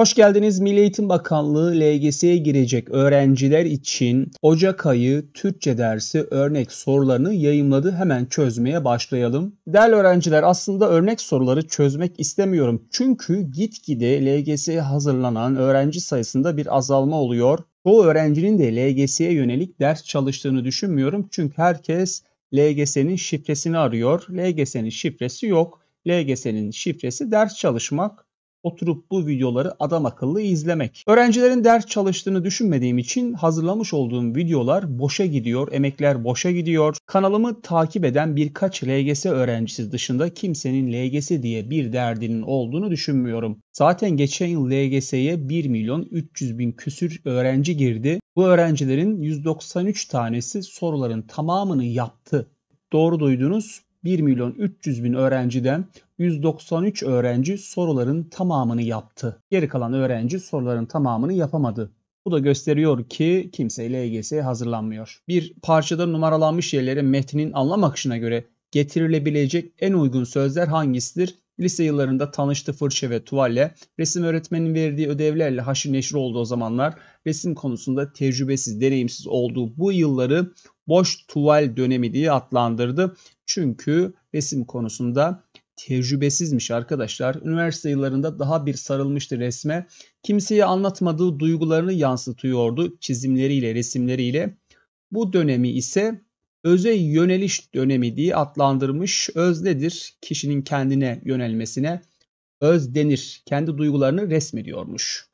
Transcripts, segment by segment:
Hoş geldiniz. Milli Eğitim Bakanlığı LGS'ye girecek öğrenciler için Ocak ayı Türkçe dersi örnek sorularını yayınladı. Hemen çözmeye başlayalım. Değerli öğrenciler aslında örnek soruları çözmek istemiyorum. Çünkü gitgide LGS'ye hazırlanan öğrenci sayısında bir azalma oluyor. Çoğu öğrencinin de LGS'ye yönelik ders çalıştığını düşünmüyorum. Çünkü herkes LGS'nin şifresini arıyor. LGS'nin şifresi yok. LGS'nin şifresi ders çalışmak oturup bu videoları adam akıllı izlemek. Öğrencilerin ders çalıştığını düşünmediğim için hazırlamış olduğum videolar boşa gidiyor, emekler boşa gidiyor. Kanalımı takip eden birkaç LGS öğrencisi dışında kimsenin LGS diye bir derdinin olduğunu düşünmüyorum. Zaten geçen yıl LGS'ye 1 milyon 300 bin küsür öğrenci girdi. Bu öğrencilerin 193 tanesi soruların tamamını yaptı. Doğru duydunuz. 1 milyon 300 bin öğrenciden 193 öğrenci soruların tamamını yaptı. Geri kalan öğrenci soruların tamamını yapamadı. Bu da gösteriyor ki kimse LGS'ye hazırlanmıyor. Bir parçada numaralanmış yerlere metnin anlam akışına göre getirilebilecek en uygun sözler hangisidir? Lise yıllarında tanıştı fırça ve tuvalle, resim öğretmeninin verdiği ödevlerle haşır neşir olduğu zamanlar, resim konusunda tecrübesiz, deneyimsiz olduğu bu yılları boş tuval dönemi diye adlandırdı. Çünkü resim konusunda tecrübesizmiş arkadaşlar. Üniversite yıllarında daha bir sarılmıştı resme. Kimseye anlatmadığı duygularını yansıtıyordu çizimleriyle, resimleriyle. Bu dönemi ise öze yöneliş dönemi diye adlandırmış. Öz nedir? Kişinin kendine yönelmesine öz denir. Kendi duygularını resmediyormuş.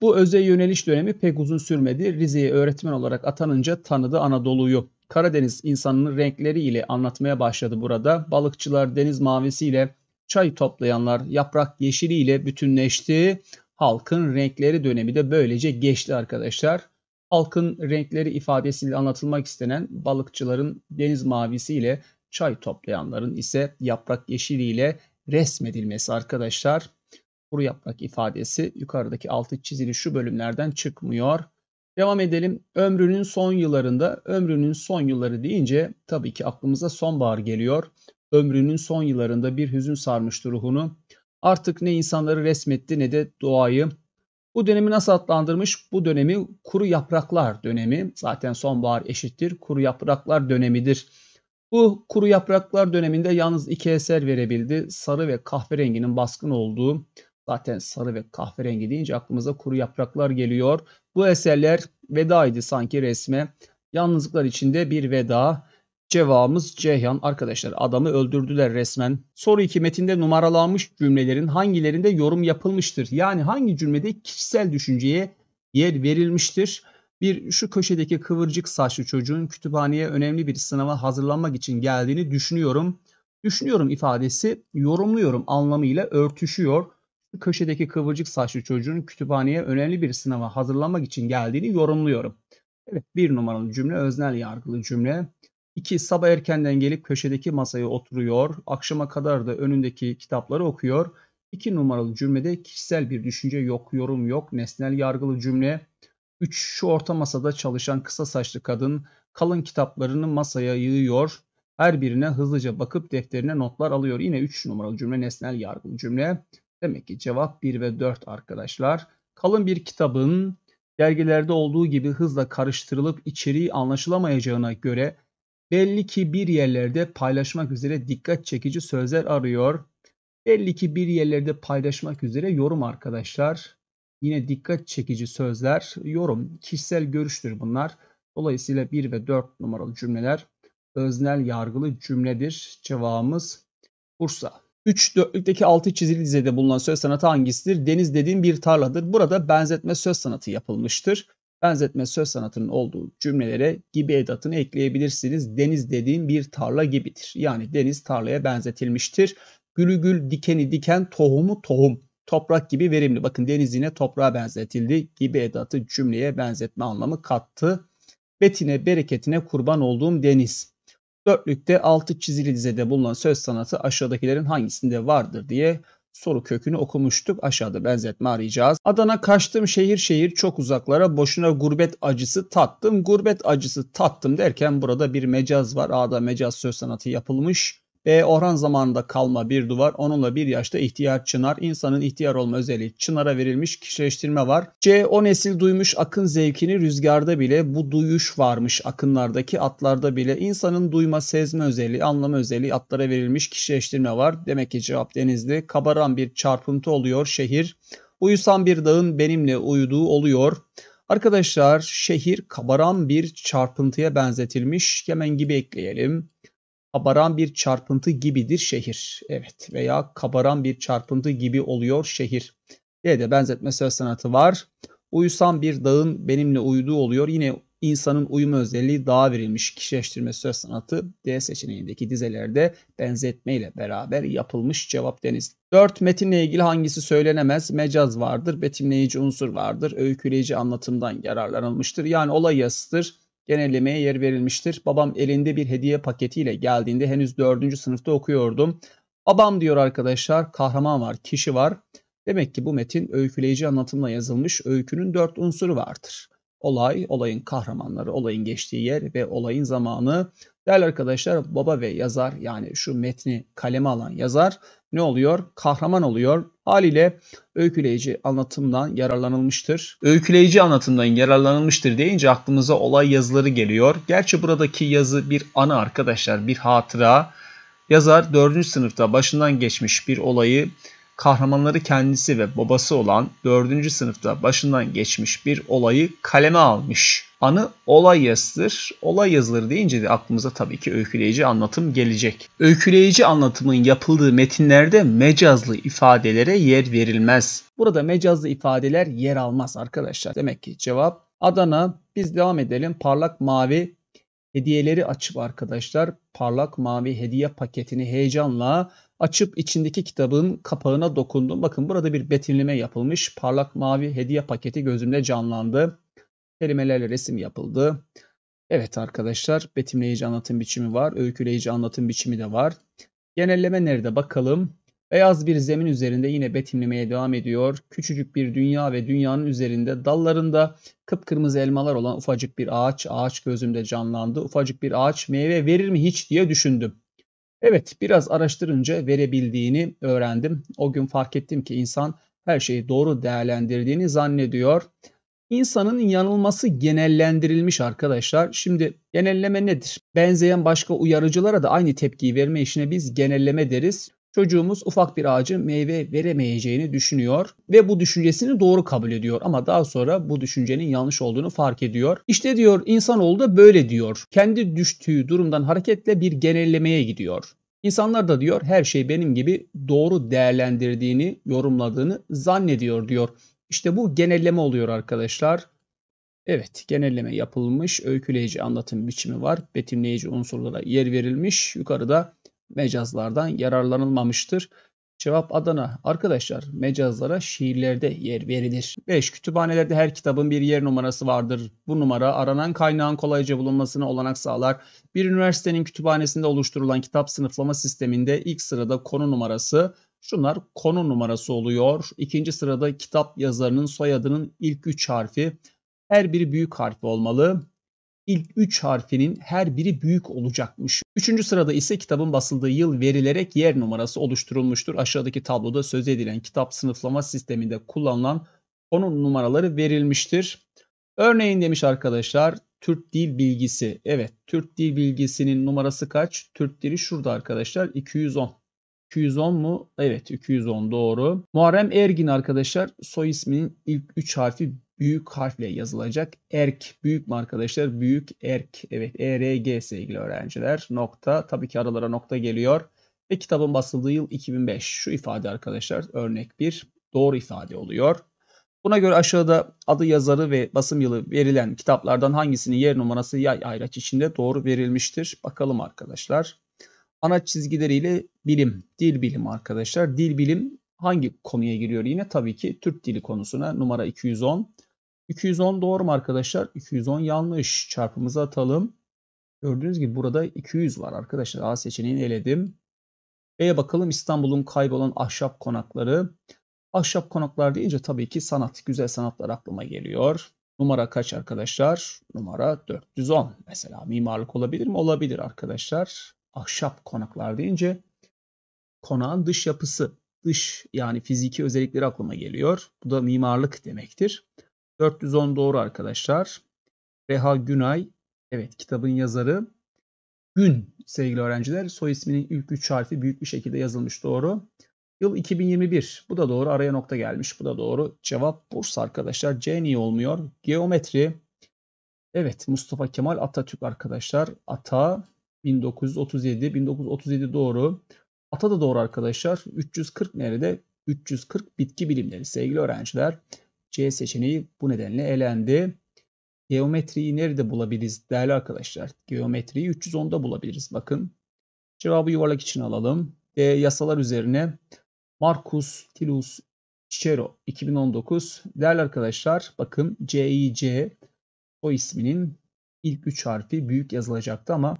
Bu öze yöneliş dönemi pek uzun sürmedi. Rize'ye öğretmen olarak atanınca tanıdı Anadolu'yu. Karadeniz insanının renkleriyle anlatmaya başladı burada. Balıkçılar deniz mavisiyle, çay toplayanlar yaprak yeşiliyle bütünleşti. Halkın renkleri dönemi de böylece geçti arkadaşlar. Halkın renkleri ifadesiyle anlatılmak istenen balıkçıların deniz mavisiyle, çay toplayanların ise yaprak yeşiliyle resmedilmesi arkadaşlar. Kuru yaprak ifadesi yukarıdaki altı çizili şu bölümlerden çıkmıyor. Devam edelim. Ömrünün son yıllarında, ömrünün son yılları deyince tabii ki aklımıza sonbahar geliyor. Ömrünün son yıllarında bir hüzün sarmıştı ruhunu. Artık ne insanları resmetti ne de doğayı. Bu dönemi nasıl adlandırmış? Bu dönemi kuru yapraklar dönemi. Zaten sonbahar eşittir kuru yapraklar dönemidir. Bu kuru yapraklar döneminde yalnız iki eser verebildi. Sarı ve kahverenginin baskın olduğu Zaten sarı ve kahverengi deyince aklımıza kuru yapraklar geliyor. Bu eserler veda idi sanki resme. Yalnızlıklar içinde bir veda. Cevabımız Ceyhan arkadaşlar adamı öldürdüler resmen. Soru 2 metinde numaralanmış cümlelerin hangilerinde yorum yapılmıştır? Yani hangi cümlede kişisel düşünceye yer verilmiştir? Bir şu köşedeki kıvırcık saçlı çocuğun kütüphaneye önemli bir sınava hazırlanmak için geldiğini düşünüyorum. Düşünüyorum ifadesi yorumluyorum anlamıyla örtüşüyor köşedeki kıvırcık saçlı çocuğun kütüphaneye önemli bir sınava hazırlanmak için geldiğini yorumluyorum. Evet bir numaralı cümle öznel yargılı cümle. İki Sabah erkenden gelip köşedeki masaya oturuyor. Akşama kadar da önündeki kitapları okuyor. İki numaralı cümlede kişisel bir düşünce yok, yorum yok, nesnel yargılı cümle. Üç Şu orta masada çalışan kısa saçlı kadın kalın kitaplarını masaya yığıyor. Her birine hızlıca bakıp defterine notlar alıyor. Yine 3 numaralı cümle nesnel yargılı cümle. Demek ki cevap 1 ve 4 arkadaşlar. Kalın bir kitabın dergilerde olduğu gibi hızla karıştırılıp içeriği anlaşılamayacağına göre belli ki bir yerlerde paylaşmak üzere dikkat çekici sözler arıyor. Belli ki bir yerlerde paylaşmak üzere yorum arkadaşlar. Yine dikkat çekici sözler, yorum, kişisel görüştür bunlar. Dolayısıyla 1 ve 4 numaralı cümleler öznel yargılı cümledir. Cevabımız Bursa. 3 dörtlükteki 6 çizili dizede bulunan söz sanatı hangisidir? Deniz dediğim bir tarladır. Burada benzetme söz sanatı yapılmıştır. Benzetme söz sanatının olduğu cümlelere gibi edatını ekleyebilirsiniz. Deniz dediğim bir tarla gibidir. Yani deniz tarlaya benzetilmiştir. Gülü gül dikeni diken tohumu tohum. Toprak gibi verimli. Bakın deniz yine toprağa benzetildi. Gibi edatı cümleye benzetme anlamı kattı. Betine bereketine kurban olduğum deniz. Dörtlükte altı çizili dizede bulunan söz sanatı aşağıdakilerin hangisinde vardır diye soru kökünü okumuştuk. Aşağıda benzetme arayacağız. Adana kaçtım şehir şehir çok uzaklara boşuna gurbet acısı tattım. Gurbet acısı tattım derken burada bir mecaz var. A'da mecaz söz sanatı yapılmış. Ve Orhan zamanında kalma bir duvar. Onunla bir yaşta ihtiyar çınar. İnsanın ihtiyar olma özelliği çınara verilmiş kişileştirme var. C. O nesil duymuş akın zevkini rüzgarda bile bu duyuş varmış. Akınlardaki atlarda bile insanın duyma sezme özelliği, anlama özelliği atlara verilmiş kişileştirme var. Demek ki cevap denizli. Kabaran bir çarpıntı oluyor şehir. Uyusan bir dağın benimle uyuduğu oluyor. Arkadaşlar şehir kabaran bir çarpıntıya benzetilmiş. Hemen gibi ekleyelim kabaran bir çarpıntı gibidir şehir. Evet veya kabaran bir çarpıntı gibi oluyor şehir diye de benzetme söz sanatı var. Uyusan bir dağın benimle uyuduğu oluyor. Yine insanın uyum özelliği daha verilmiş kişileştirme söz sanatı D seçeneğindeki dizelerde benzetme ile beraber yapılmış cevap deniz. 4. Metinle ilgili hangisi söylenemez? Mecaz vardır, betimleyici unsur vardır, öyküleyici anlatımdan yararlanılmıştır. Yani olay yazısıdır genellemeye yer verilmiştir. Babam elinde bir hediye paketiyle geldiğinde henüz 4. sınıfta okuyordum. Babam diyor arkadaşlar kahraman var, kişi var. Demek ki bu metin öyküleyici anlatımla yazılmış öykünün dört unsuru vardır. Olay, olayın kahramanları, olayın geçtiği yer ve olayın zamanı Değerli arkadaşlar baba ve yazar yani şu metni kaleme alan yazar ne oluyor? Kahraman oluyor. Haliyle öyküleyici anlatımdan yararlanılmıştır. Öyküleyici anlatımdan yararlanılmıştır deyince aklımıza olay yazıları geliyor. Gerçi buradaki yazı bir ana arkadaşlar bir hatıra. Yazar 4. sınıfta başından geçmiş bir olayı kahramanları kendisi ve babası olan 4. sınıfta başından geçmiş bir olayı kaleme almış anı olay yazılır. Olay yazılır deyince de aklımıza tabii ki öyküleyici anlatım gelecek. Öyküleyici anlatımın yapıldığı metinlerde mecazlı ifadelere yer verilmez. Burada mecazlı ifadeler yer almaz arkadaşlar. Demek ki cevap Adana. Biz devam edelim. Parlak mavi hediyeleri açıp arkadaşlar parlak mavi hediye paketini heyecanla açıp içindeki kitabın kapağına dokundum. Bakın burada bir betimleme yapılmış. Parlak mavi hediye paketi gözümde canlandı. Kelimelerle resim yapıldı. Evet arkadaşlar betimleyici anlatım biçimi var. Öyküleyici anlatım biçimi de var. Genelleme nerede bakalım. Beyaz bir zemin üzerinde yine betimlemeye devam ediyor. Küçücük bir dünya ve dünyanın üzerinde dallarında kıpkırmızı elmalar olan ufacık bir ağaç. Ağaç gözümde canlandı. Ufacık bir ağaç meyve verir mi hiç diye düşündüm. Evet biraz araştırınca verebildiğini öğrendim. O gün fark ettim ki insan her şeyi doğru değerlendirdiğini zannediyor. İnsanın yanılması genellendirilmiş arkadaşlar. Şimdi genelleme nedir? Benzeyen başka uyarıcılara da aynı tepkiyi verme işine biz genelleme deriz. Çocuğumuz ufak bir ağacın meyve veremeyeceğini düşünüyor ve bu düşüncesini doğru kabul ediyor ama daha sonra bu düşüncenin yanlış olduğunu fark ediyor. İşte diyor insanoğlu da böyle diyor. Kendi düştüğü durumdan hareketle bir genellemeye gidiyor. İnsanlar da diyor her şey benim gibi doğru değerlendirdiğini, yorumladığını zannediyor diyor. İşte bu genelleme oluyor arkadaşlar. Evet genelleme yapılmış. Öyküleyici anlatım biçimi var. Betimleyici unsurlara yer verilmiş. Yukarıda mecazlardan yararlanılmamıştır. Cevap Adana. Arkadaşlar mecazlara şiirlerde yer verilir. 5. Kütüphanelerde her kitabın bir yer numarası vardır. Bu numara aranan kaynağın kolayca bulunmasına olanak sağlar. Bir üniversitenin kütüphanesinde oluşturulan kitap sınıflama sisteminde ilk sırada konu numarası, Şunlar konu numarası oluyor. İkinci sırada kitap yazarının soyadının ilk üç harfi her biri büyük harfi olmalı. İlk üç harfinin her biri büyük olacakmış. Üçüncü sırada ise kitabın basıldığı yıl verilerek yer numarası oluşturulmuştur. Aşağıdaki tabloda söz edilen kitap sınıflama sisteminde kullanılan konu numaraları verilmiştir. Örneğin demiş arkadaşlar Türk Dil Bilgisi. Evet Türk Dil Bilgisi'nin numarası kaç? Türk Dili şurada arkadaşlar 210. 210 mu? Evet 210 doğru. Muharrem Ergin arkadaşlar soy isminin ilk 3 harfi büyük harfle yazılacak. Erk büyük mü arkadaşlar? Büyük Erk. Evet ERG sevgili öğrenciler. Nokta. Tabii ki aralara nokta geliyor. Ve kitabın basıldığı yıl 2005. Şu ifade arkadaşlar örnek bir doğru ifade oluyor. Buna göre aşağıda adı yazarı ve basım yılı verilen kitaplardan hangisinin yer numarası yay ayraç içinde doğru verilmiştir? Bakalım arkadaşlar ana çizgileriyle bilim, dil bilimi arkadaşlar. Dil bilim hangi konuya giriyor yine? Tabii ki Türk dili konusuna numara 210. 210 doğru mu arkadaşlar? 210 yanlış. çarpımızı atalım. Gördüğünüz gibi burada 200 var arkadaşlar. A seçeneğini eledim. B'ye bakalım İstanbul'un kaybolan ahşap konakları. Ahşap konaklar deyince tabii ki sanat, güzel sanatlar aklıma geliyor. Numara kaç arkadaşlar? Numara 410. Mesela mimarlık olabilir mi? Olabilir arkadaşlar ahşap konaklar deyince konağın dış yapısı, dış yani fiziki özellikleri aklıma geliyor. Bu da mimarlık demektir. 410 doğru arkadaşlar. Reha Günay, evet kitabın yazarı. Gün sevgili öğrenciler, soy isminin ilk üç harfi büyük bir şekilde yazılmış doğru. Yıl 2021. Bu da doğru. Araya nokta gelmiş. Bu da doğru. Cevap Bursa arkadaşlar. C niye olmuyor? Geometri. Evet Mustafa Kemal Atatürk arkadaşlar. Ata 1937. 1937 doğru. Ata da doğru arkadaşlar. 340 nerede? 340 bitki bilimleri sevgili öğrenciler. C seçeneği bu nedenle elendi. Geometriyi nerede bulabiliriz değerli arkadaşlar? Geometriyi 310'da bulabiliriz bakın. Cevabı yuvarlak için alalım. E, yasalar üzerine Marcus Tilius Cicero 2019. Değerli arkadaşlar bakın CIC o isminin ilk 3 harfi büyük yazılacaktı ama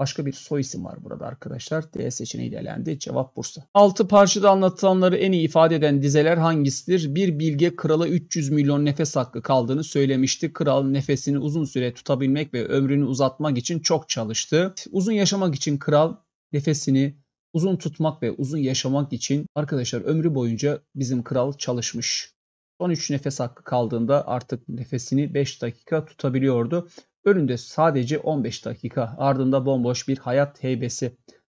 Başka bir soy isim var burada arkadaşlar. D seçeneği de elendi. Cevap Bursa. 6 parçada anlatılanları en iyi ifade eden dizeler hangisidir? Bir bilge krala 300 milyon nefes hakkı kaldığını söylemişti. Kral nefesini uzun süre tutabilmek ve ömrünü uzatmak için çok çalıştı. Uzun yaşamak için kral nefesini uzun tutmak ve uzun yaşamak için arkadaşlar ömrü boyunca bizim kral çalışmış. Son 3 nefes hakkı kaldığında artık nefesini 5 dakika tutabiliyordu. Önünde sadece 15 dakika ardında bomboş bir hayat heybesi.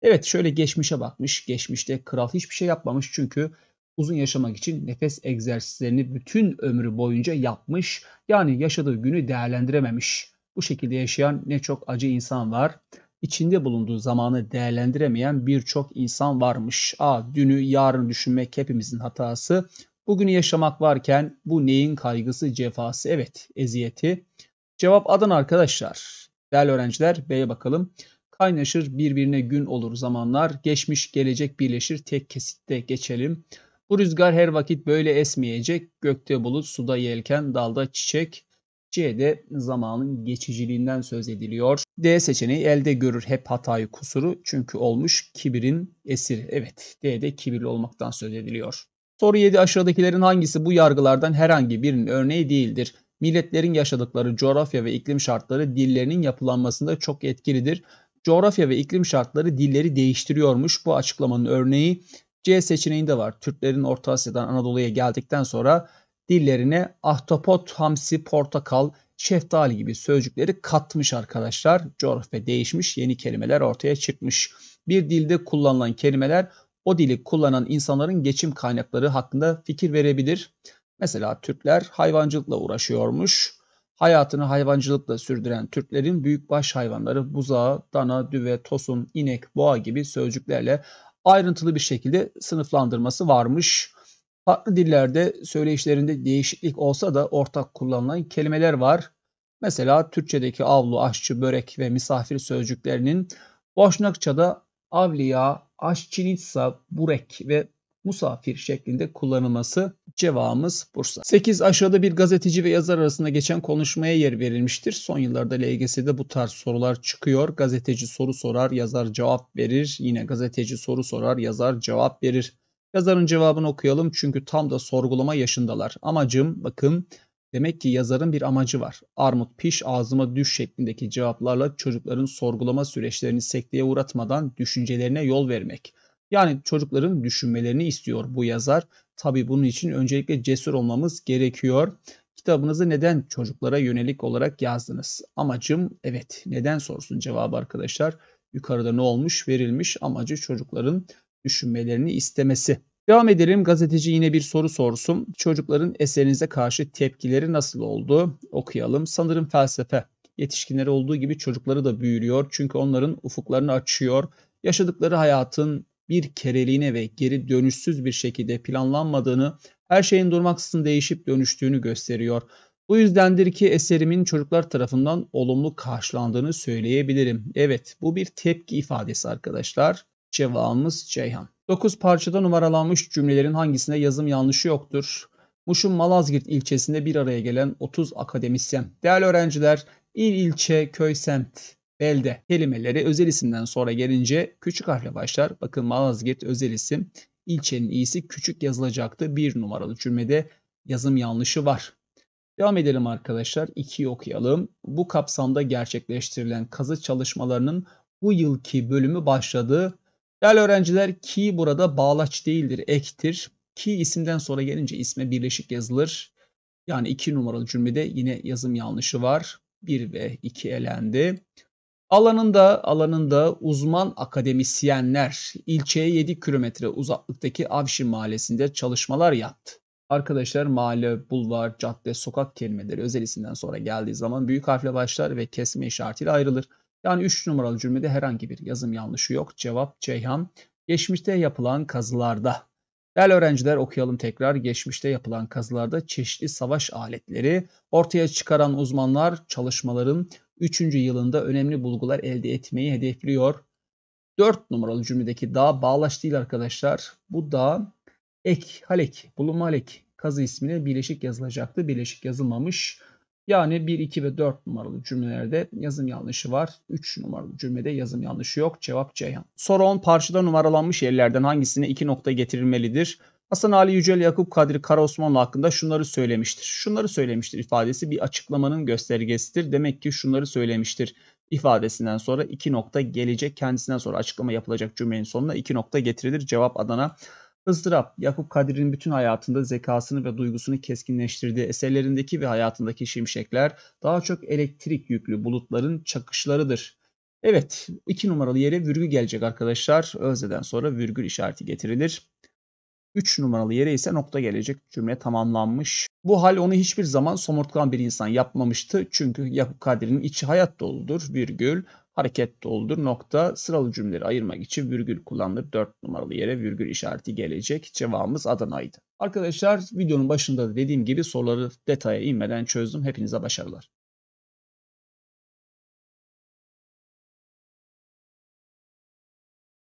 Evet şöyle geçmişe bakmış. Geçmişte kral hiçbir şey yapmamış çünkü uzun yaşamak için nefes egzersizlerini bütün ömrü boyunca yapmış. Yani yaşadığı günü değerlendirememiş. Bu şekilde yaşayan ne çok acı insan var. İçinde bulunduğu zamanı değerlendiremeyen birçok insan varmış. A, dünü, yarını düşünmek hepimizin hatası. Bugünü yaşamak varken bu neyin kaygısı, cefası, evet eziyeti. Cevap Adana arkadaşlar. Değerli öğrenciler B'ye bakalım. Kaynaşır birbirine gün olur zamanlar. Geçmiş gelecek birleşir tek kesitte geçelim. Bu rüzgar her vakit böyle esmeyecek. Gökte bulut, suda yelken, dalda çiçek. C'de zamanın geçiciliğinden söz ediliyor. D seçeneği elde görür hep hatayı kusuru çünkü olmuş kibirin esiri. Evet D'de kibirli olmaktan söz ediliyor. Soru 7 aşağıdakilerin hangisi bu yargılardan herhangi birinin örneği değildir? Milletlerin yaşadıkları coğrafya ve iklim şartları dillerinin yapılanmasında çok etkilidir. Coğrafya ve iklim şartları dilleri değiştiriyormuş. Bu açıklamanın örneği C seçeneğinde var. Türklerin Orta Asya'dan Anadolu'ya geldikten sonra dillerine ahtapot, hamsi, portakal, şeftali gibi sözcükleri katmış arkadaşlar. Coğrafya değişmiş, yeni kelimeler ortaya çıkmış. Bir dilde kullanılan kelimeler o dili kullanan insanların geçim kaynakları hakkında fikir verebilir. Mesela Türkler hayvancılıkla uğraşıyormuş. Hayatını hayvancılıkla sürdüren Türklerin büyükbaş hayvanları buzağı, dana, düve, tosun, inek, boğa gibi sözcüklerle ayrıntılı bir şekilde sınıflandırması varmış. Farklı dillerde söyleyişlerinde değişiklik olsa da ortak kullanılan kelimeler var. Mesela Türkçedeki avlu, aşçı, börek ve misafir sözcüklerinin Boşnakça'da avliya, aşçinitsa, burek ve musafir şeklinde kullanılması cevabımız Bursa. 8. Aşağıda bir gazeteci ve yazar arasında geçen konuşmaya yer verilmiştir. Son yıllarda LGS'de bu tarz sorular çıkıyor. Gazeteci soru sorar, yazar cevap verir. Yine gazeteci soru sorar, yazar cevap verir. Yazarın cevabını okuyalım çünkü tam da sorgulama yaşındalar. Amacım bakın demek ki yazarın bir amacı var. Armut piş ağzıma düş şeklindeki cevaplarla çocukların sorgulama süreçlerini sekteye uğratmadan düşüncelerine yol vermek. Yani çocukların düşünmelerini istiyor bu yazar. Tabi bunun için öncelikle cesur olmamız gerekiyor. Kitabınızı neden çocuklara yönelik olarak yazdınız? Amacım evet. Neden sorusun cevabı arkadaşlar. Yukarıda ne olmuş verilmiş amacı çocukların düşünmelerini istemesi. Devam edelim. Gazeteci yine bir soru sorsun. Çocukların eserinize karşı tepkileri nasıl oldu? Okuyalım. Sanırım felsefe. Yetişkinleri olduğu gibi çocukları da büyürüyor. Çünkü onların ufuklarını açıyor. Yaşadıkları hayatın bir kereliğine ve geri dönüşsüz bir şekilde planlanmadığını, her şeyin durmaksızın değişip dönüştüğünü gösteriyor. Bu yüzdendir ki eserimin çocuklar tarafından olumlu karşılandığını söyleyebilirim. Evet bu bir tepki ifadesi arkadaşlar. Cevabımız Ceyhan. 9 parçada numaralanmış cümlelerin hangisinde yazım yanlışı yoktur? Muş'un Malazgirt ilçesinde bir araya gelen 30 akademisyen. Değerli öğrenciler, il ilçe köy semt belde kelimeleri özel isimden sonra gelince küçük harfle başlar. Bakın Malazgirt özel isim. İlçenin iyisi küçük yazılacaktı. Bir numaralı cümlede yazım yanlışı var. Devam edelim arkadaşlar. 2'yi okuyalım. Bu kapsamda gerçekleştirilen kazı çalışmalarının bu yılki bölümü başladı. Değerli öğrenciler ki burada bağlaç değildir, ektir. Ki isimden sonra gelince isme birleşik yazılır. Yani 2 numaralı cümlede yine yazım yanlışı var. 1 ve 2 elendi. Alanında alanında uzman akademisyenler ilçeye 7 kilometre uzaklıktaki Avşin Mahallesi'nde çalışmalar yaptı. Arkadaşlar mahalle, bulvar, cadde, sokak kelimeleri özel isimden sonra geldiği zaman büyük harfle başlar ve kesme işaretiyle ayrılır. Yani 3 numaralı cümlede herhangi bir yazım yanlışı yok. Cevap Ceyhan. Geçmişte yapılan kazılarda. Değerli öğrenciler okuyalım tekrar. Geçmişte yapılan kazılarda çeşitli savaş aletleri ortaya çıkaran uzmanlar çalışmaların 3. yılında önemli bulgular elde etmeyi hedefliyor. 4 numaralı cümledeki dağ bağlaç değil arkadaşlar. Bu dağ ek, halek, bulunma halek kazı ismine birleşik yazılacaktı. Birleşik yazılmamış. Yani 1, 2 ve 4 numaralı cümlelerde yazım yanlışı var. 3 numaralı cümlede yazım yanlışı yok. Cevap Ceyhan. Soru 10. Parçada numaralanmış yerlerden hangisine 2 nokta getirilmelidir? Hasan Ali Yücel Yakup Kadri Karaosmanlı hakkında şunları söylemiştir. Şunları söylemiştir ifadesi bir açıklamanın göstergesidir. Demek ki şunları söylemiştir ifadesinden sonra iki nokta gelecek. Kendisinden sonra açıklama yapılacak cümlenin sonuna iki nokta getirilir. Cevap Adana ızdırap. Yakup Kadri'nin bütün hayatında zekasını ve duygusunu keskinleştirdiği eserlerindeki ve hayatındaki şimşekler daha çok elektrik yüklü bulutların çakışlarıdır. Evet iki numaralı yere virgül gelecek arkadaşlar. Özde'den sonra virgül işareti getirilir. 3 numaralı yere ise nokta gelecek. Cümle tamamlanmış. Bu hal onu hiçbir zaman somurtkan bir insan yapmamıştı. Çünkü Yakup Kadri'nin içi hayat doludur, virgül, hareket doludur, nokta. Sıralı cümleleri ayırmak için virgül kullanılır. 4 numaralı yere virgül işareti gelecek. Cevabımız Adana'ydı. Arkadaşlar videonun başında da dediğim gibi soruları detaya inmeden çözdüm. Hepinize başarılar.